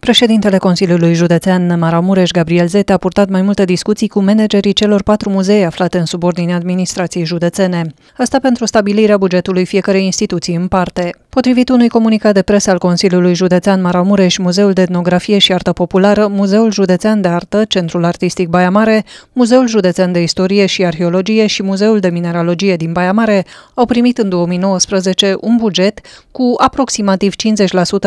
Președintele Consiliului Județean Maramureș, Gabriel Zete, a purtat mai multe discuții cu managerii celor patru muzee aflate în subordinea administrației județene. Asta pentru stabilirea bugetului fiecarei instituții în parte. Potrivit unui comunicat de presă al Consiliului Județean Maramureș, Muzeul de Etnografie și Artă Populară, Muzeul Județean de Artă, Centrul Artistic Baia Mare, Muzeul Județean de Istorie și Arheologie și Muzeul de Mineralogie din Baia Mare au primit în 2019 un buget cu aproximativ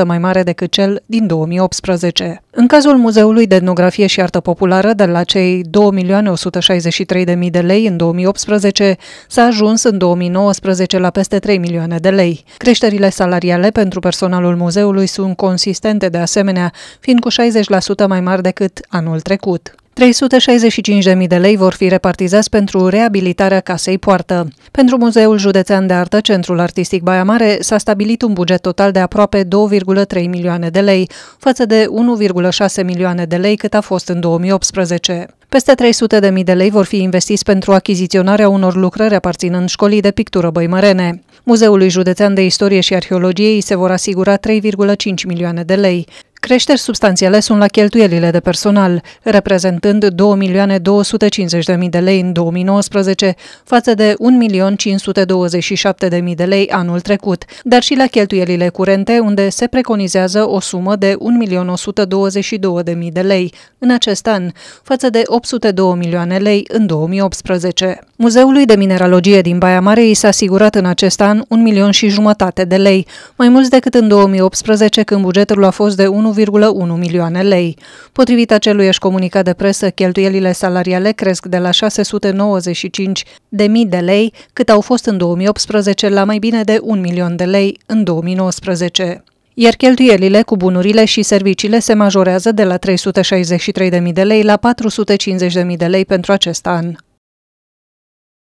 50% mai mare decât cel din 2018. În cazul Muzeului de Etnografie și Artă Populară, de la cei 2.163.000 de lei în 2018, s-a ajuns în 2019 la peste 3 milioane de lei. Creșterile salariale pentru personalul muzeului sunt consistente de asemenea, fiind cu 60% mai mari decât anul trecut. 365.000 de lei vor fi repartizați pentru reabilitarea casei poartă. Pentru Muzeul Județean de Artă, Centrul Artistic Baia Mare, s-a stabilit un buget total de aproape 2,3 milioane de lei, față de 1,6 milioane de lei cât a fost în 2018. Peste 300 de mii de lei vor fi investiți pentru achiziționarea unor lucrări aparținând școlii de pictură băimărene. Muzeului Județean de Istorie și Arheologie îi se vor asigura 3,5 milioane de lei. Creșteri substanțiale sunt la cheltuielile de personal, reprezentând 2.250.000 de lei în 2019 față de 1.527.000 de lei anul trecut, dar și la cheltuielile curente, unde se preconizează o sumă de 1.122.000 de lei în acest an, față de 802 milioane lei în 2018. Muzeului de Mineralogie din Baia Mare i s-a asigurat în acest an un milion și jumătate de lei, mai mulți decât în 2018 când bugetul a fost de 1,1 milioane lei. Potrivit acelui ești comunicat de presă, cheltuielile salariale cresc de la 695 de mii de lei, cât au fost în 2018, la mai bine de 1 milion de lei în 2019 iar cheltuielile cu bunurile și serviciile se majorează de la 363.000 de lei la 450.000 de lei pentru acest an.